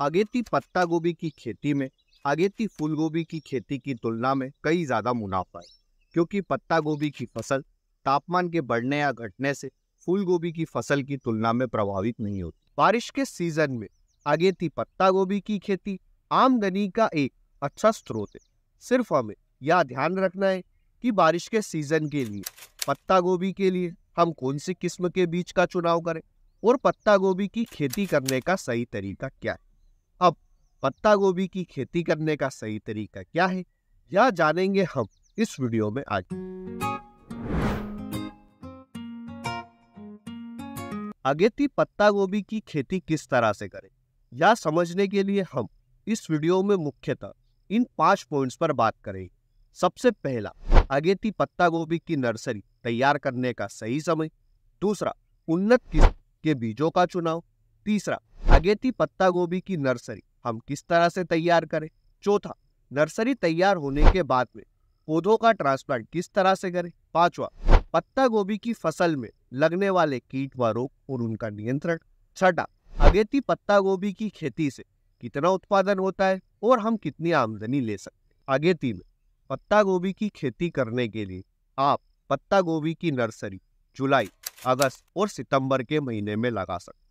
आगेती पत्ता गोभी की खेती में आगेती फूल गोभी की खेती की तुलना में कई ज़्यादा मुनाफा है क्योंकि पत्ता गोभी की फसल तापमान के बढ़ने या घटने से फूल गोभी की फसल की तुलना में प्रभावित नहीं होती बारिश के सीजन में आगेती पत्ता गोभी की खेती आमदनी का एक अच्छा स्रोत है सिर्फ हमें यह ध्यान रखना है कि बारिश के सीजन के लिए पत्ता गोभी के लिए हम कौन सी किस्म के बीज का चुनाव करें और पत्ता गोभी की खेती करने का सही तरीका क्या है अब पत्ता गोभी की खेती करने का सही तरीका क्या है यह जानेंगे हम इस वीडियो में आज अगेती पत्ता गोभी की खेती किस तरह से करें यह समझने के लिए हम इस वीडियो में मुख्यतः इन पांच पॉइंट्स पर बात करेंगे सबसे पहला अगेती पत्ता गोभी की नर्सरी तैयार करने का सही समय दूसरा उन्नत किस्म के बीजों का चुनाव तीसरा अगेती पत्ता गोभी की नर्सरी हम किस तरह से तैयार करें चौथा नर्सरी तैयार होने के बाद में पौधों का ट्रांसप्लांट किस तरह से करें पांचवा पत्ता गोभी की फसल में लगने वाले कीट व रोग और उनका नियंत्रण छठा अगेती पत्ता गोभी की खेती से कितना उत्पादन होता है और हम कितनी आमदनी ले सकते हैं अगेती में पत्ता गोभी की खेती करने के लिए आप पत्ता गोभी की नर्सरी जुलाई अगस्त और सितंबर के महीने में लगा सकते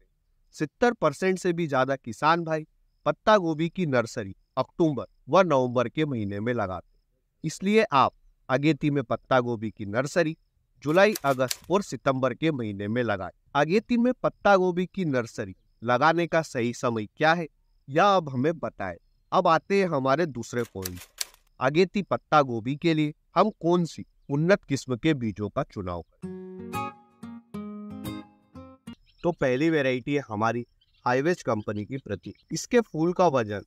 सितर परसेंट से भी ज्यादा किसान भाई पत्ता गोभी की नर्सरी अक्टूबर व नवंबर के महीने में लगाते इसलिए आप अगेती में पत्ता गोभी की नर्सरी जुलाई अगस्त और सितंबर के महीने में लगाएं। अगेती में पत्ता गोभी की नर्सरी लगाने का सही समय क्या है यह अब हमें बताए अब आते हैं हमारे दूसरे पॉइंट अगेती पत्ता गोभी के लिए हम कौन सी उन्नत किस्म के बीजों का चुनाव करें तो पहली वेराइटी है हमारी हाईवेज कंपनी की प्रति इसके फूल का वजन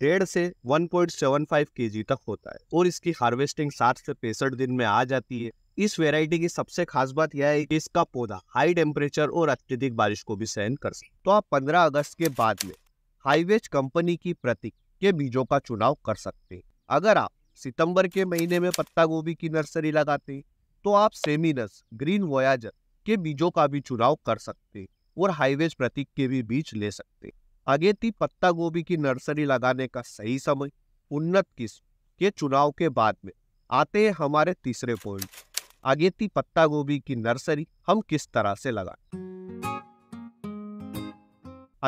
डेढ़ से 1.75 जी तक होता है और इसकी हार्वेस्टिंग 60 से पैंसठ दिन में आ जाती है इस वेराइटी की सबसे खास बात यह है कि इसका पौधा हाई टेम्परेचर और अत्यधिक बारिश को भी सहन कर सकता तो आप 15 अगस्त के बाद में हाईवेज कंपनी की प्रतीक के बीजों का चुनाव कर सकते हैं अगर आप सितंबर के महीने में पत्ता गोभी की नर्सरी लगाते हैं तो आप सेमिनस ग्रीन वोयाजर के बीजों का भी चुनाव कर सकते और हाईवेज प्रतीक के भी बीज ले सकते आगे थी पत्ता गोभी की नर्सरी लगाने का सही समय उन्नत किस्म के चुनाव के बाद में आते हैं हमारे तीसरे पॉइंट थी पत्ता गोभी की नर्सरी हम किस तरह से लगाएं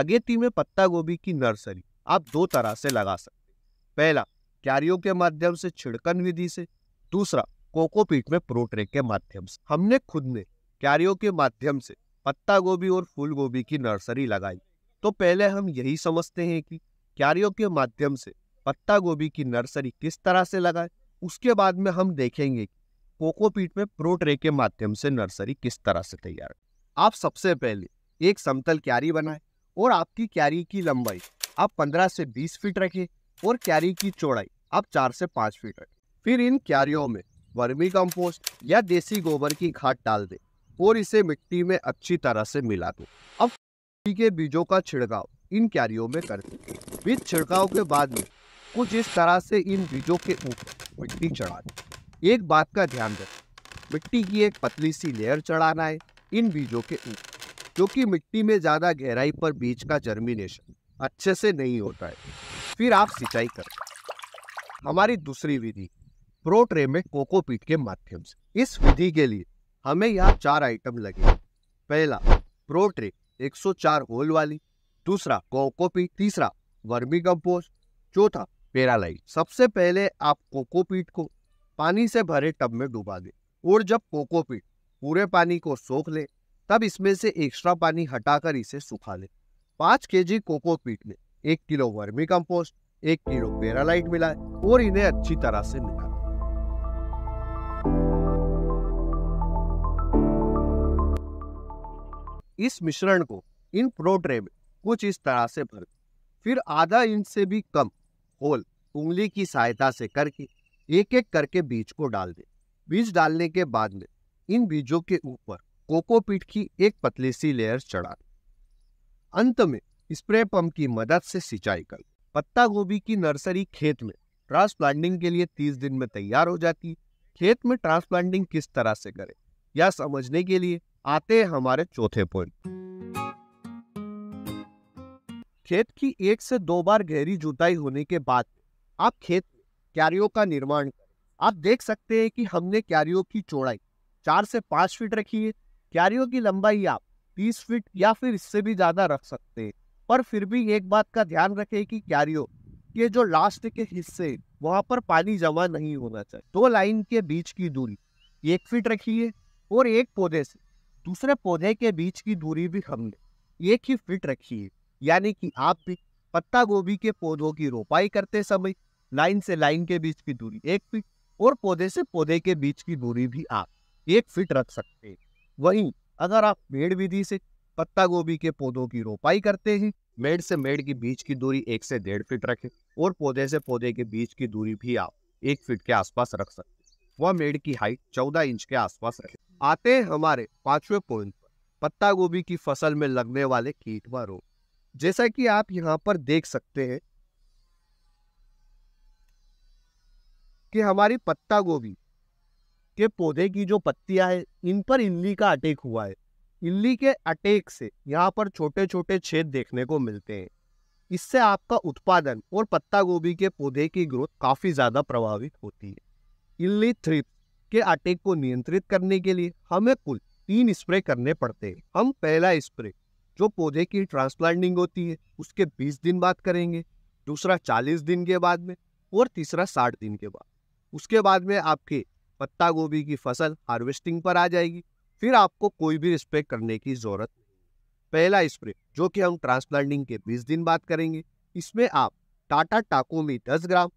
अगेती में पत्ता गोभी की नर्सरी आप दो तरह से लगा सकते पहला क्यारियों के माध्यम से छिड़कन विधि से दूसरा कोकोपीट में प्रोट्रेक के माध्यम से हमने खुद ने क्यारियों के माध्यम से पत्ता गोभी और फूल गोभी की नर्सरी लगाई तो पहले हम यही समझते हैं कि क्यारियों के माध्यम से पत्ता गोभी की नर्सरी किस तरह से लगाए उसके बाद में हम देखेंगे कोकोपीट में प्रोट्रे के माध्यम से नर्सरी किस तरह से तैयार है आप सबसे पहले एक समतल क्यारी बनाए और आपकी क्यारी की लंबाई आप 15 से 20 फीट रखें और क्यारी की चौड़ाई आप 4 से 5 फीट रखें फिर इन क्यारियों में वर्मी कंपोस्ट या देसी गोबर की खाद डाल दें और इसे मिट्टी में अच्छी तरह से मिला दो अब के बीजों का छिड़काव इन क्यारियों में कर दो बीज छिड़काव के बाद में कुछ इस तरह से इन बीजों के ऊपर मिट्टी चढ़ा दो एक बात का ध्यान रखें मिट्टी की एक पतली सी लेयर चढ़ाना है इन बीजों के ऊपर क्योंकि मिट्टी में ज़्यादा गहराई पर बीज का जर्मिनेशन अच्छे से नहीं होता है फिर आप सिंचाई करें हमारी दूसरी विधि प्रोट्रे में कोकोपीट के माध्यम से इस विधि के लिए हमें यहाँ चार आइटम लगे पहला प्रो ट्रे 104 होल वाली दूसरा कोकोपीट तीसरा वर्मी कंपोस्ट चौथा पेरालाइट सबसे पहले आप कोकोपीट को पानी से भरे टब में डुबा दें और जब कोकोपीट पूरे पानी को सोख ले तब इसमें से एक्स्ट्रा पानी हटाकर इसे सुखा ले पांच के जी कोकोपीट में एक किलो वर्मी कंपोस्ट एक किलो पेरालाइट मिलाए और इन्हें अच्छी तरह से मिला इस मिश्रण को इन प्रोट्रे में कुछ इस तरह से भर फिर आधा इंच से भी कम होल उंगली की सहायता से करके एक एक करके बीज को डाल दे बीज डालने के बाद में इन बीजों के ऊपर कोकोपीट की एक पतली सी लेयर चढ़ा अंत में स्प्रे पंप की मदद से सिंचाई कर पत्ता गोभी की नर्सरी खेत में ट्रांसप्लांटिंग के लिए 30 दिन में तैयार हो जाती खेत में ट्रांसप्लांटिंग किस तरह से करें या समझने के लिए आते हैं हमारे चौथे पॉइंट खेत की एक से दो बार गहरी जुताई होने के बाद आप खेत क्यारियों का निर्माण आप देख सकते हैं कि हमने क्यारियों की चौड़ाई चार से पांच फीट रखी है क्यारियों की लंबाई आप तीस फीट या फिर इससे भी ज़्यादा रख सकते हैं पर फिर भी एक बात का ध्यान रखें कि क्यारियों के जो लास्ट के हिस्से वहाँ पर पानी जमा नहीं होना चाहिए दो लाइन के बीच की दूरी एक फीट रखिए और एक पौधे से दूसरे पौधे के बीच की दूरी भी हमने एक ही फिट रखी है यानी कि आप भी पत्ता गोभी के पौधों की रोपाई करते समय लाइन से लाइन के बीच की दूरी एक फिट और पौधे से पौधे के बीच की दूरी भी आप एक फिट रख सकते हैं वहीं अगर आप मेड़ विधि से पत्ता गोभी के पौधों की रोपाई करते हैं मेड़ से मेड़ के बीच की दूरी एक से डेढ़ फीट रखें और पौधे से पौधे के बीच की दूरी भी आप एक फिट के आसपास रख सकते हैं वह मेड़ की हाइट चौदह इंच के आसपास रहे आते हैं हमारे पांचवे पॉइंट पर पत्ता गोभी की फसल में लगने वाले कीट व रोग जैसा कि आप यहाँ पर देख सकते हैं कि हमारी पत्ता गोभी के पौधे की जो पत्तियां हैं इन पर इल्ली का अटैक हुआ है इल्ली के अटैक से यहाँ पर छोटे छोटे छेद देखने को मिलते हैं इससे आपका उत्पादन और पत्ता गोभी के पौधे की ग्रोथ काफ़ी ज़्यादा प्रभावित होती है इलेथ्रिप के अटैक को नियंत्रित करने के लिए हमें कुल तीन स्प्रे करने पड़ते हैं हम पहला स्प्रे जो पौधे की ट्रांसप्लांटिंग होती है उसके 20 दिन बाद करेंगे दूसरा 40 दिन के बाद में और तीसरा 60 दिन के बाद उसके बाद में आपके पत्ता गोभी की फसल हार्वेस्टिंग पर आ जाएगी फिर आपको कोई भी स्प्रे करने की ज़रूरत पहला स्प्रे जो कि हम ट्रांसप्लांटिंग के 20 दिन बाद करेंगे इसमें आप टाटा टाको में दस ग्राम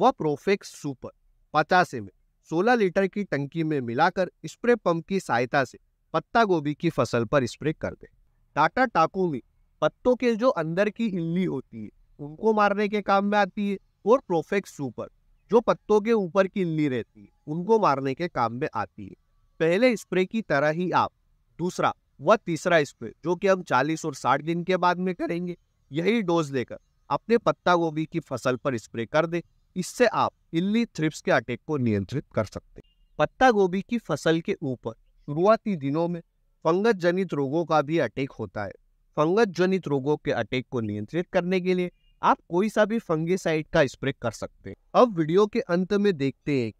व प्रोफेक्स सुपर पचास एम सोलह लीटर की टंकी में मिलाकर स्प्रे पंप की सहायता से पत्ता गोभी की फसल पर स्प्रे कर दे टाटा टाकू में पत्तों के जो अंदर की इल्ली होती है उनको मारने के काम में आती है और प्रोफेक्स सुपर जो पत्तों के ऊपर की इल्ली रहती है उनको मारने के काम में आती है पहले स्प्रे की तरह ही आप दूसरा व तीसरा स्प्रे जो कि हम 40 और 60 दिन के बाद में करेंगे यही डोज लेकर अपने पत्ता गोभी की फसल पर स्प्रे कर दें इससे आप इल्ली थ्रिप्स के अटैक को नियंत्रित कर सकते हैं पत्ता गोभी की फसल के ऊपर शुरुआती दिनों में फंगस जनित रोगों का भी अटैक होता है फंगस जनित रोगों के अटैक को नियंत्रित करने के लिए आप कोई सा भी फंगिसाइड का स्प्रे कर सकते हैं अब वीडियो के अंत में देखते हैं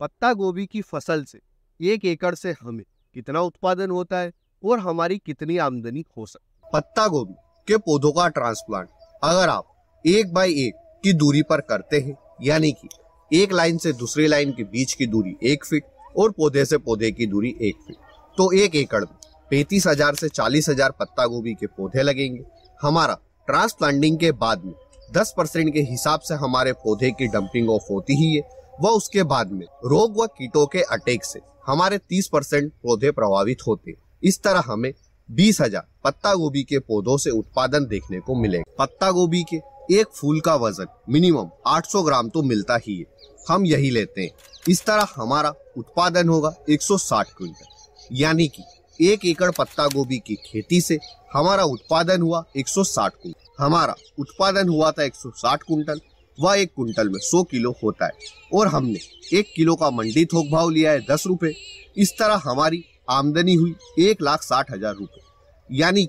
पत्ता गोभी की फसल से एक एकड़ से हमें कितना उत्पादन होता है और हमारी कितनी आमदनी हो सकती है पत्ता गोभी के पौधों का ट्रांसप्लांट अगर आप एक बाई एक की दूरी पर करते हैं यानी कि एक लाइन से दूसरी लाइन के बीच की दूरी एक फीट और पौधे से पौधे की दूरी एक फीट तो एक एकड़ में पैंतीस हजार से चालीस हजार पत्ता गोभी के पौधे लगेंगे हमारा ट्रांसप्लांटिंग के बाद में दस परसेंट के हिसाब से हमारे पौधे की डंपिंग ऑफ होती ही है व उसके बाद में रोग व कीटों के अटैक से हमारे तीस परसेंट पौधे प्रभावित होते इस तरह हमें बीस हजार पत्ता गोभी के पौधों से उत्पादन देखने को मिलेगा पत्ता गोभी के एक फूल का वजन मिनिमम 800 ग्राम तो मिलता ही है हम यही लेते हैं इस तरह हमारा उत्पादन होगा 160 क्विंटल यानी कि एक एकड़ पत्ता गोभी की खेती से हमारा उत्पादन हुआ 160 कुंटल हमारा उत्पादन हुआ था 160 कुंटल वह एक कुंटल में 100 किलो होता है और हमने एक किलो का मंडी थोक भाव लिया है दस रुपये इस तरह हमारी आमदनी हुई एक लाख साठ हजार रुपये यानी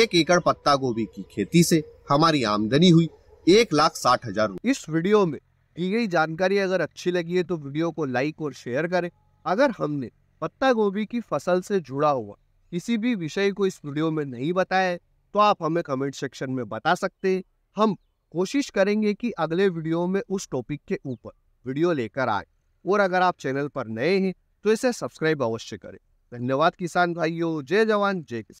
एक एकड़ पत्ता गोभी की खेती से हमारी आमदनी हुई एक लाख साठ हजार इस वीडियो में दी गई जानकारी अगर अच्छी लगी है तो वीडियो को लाइक और शेयर करें अगर हमने पत्ता गोभी की फसल से जुड़ा हुआ किसी भी विषय को इस वीडियो में नहीं बताया तो आप हमें कमेंट सेक्शन में बता सकते हैं हम कोशिश करेंगे कि अगले वीडियो में उस टॉपिक के ऊपर वीडियो लेकर आए और अगर आप चैनल पर नए हैं तो इसे सब्सक्राइब अवश्य करें धन्यवाद किसान भाइयों जय जवान जय किसान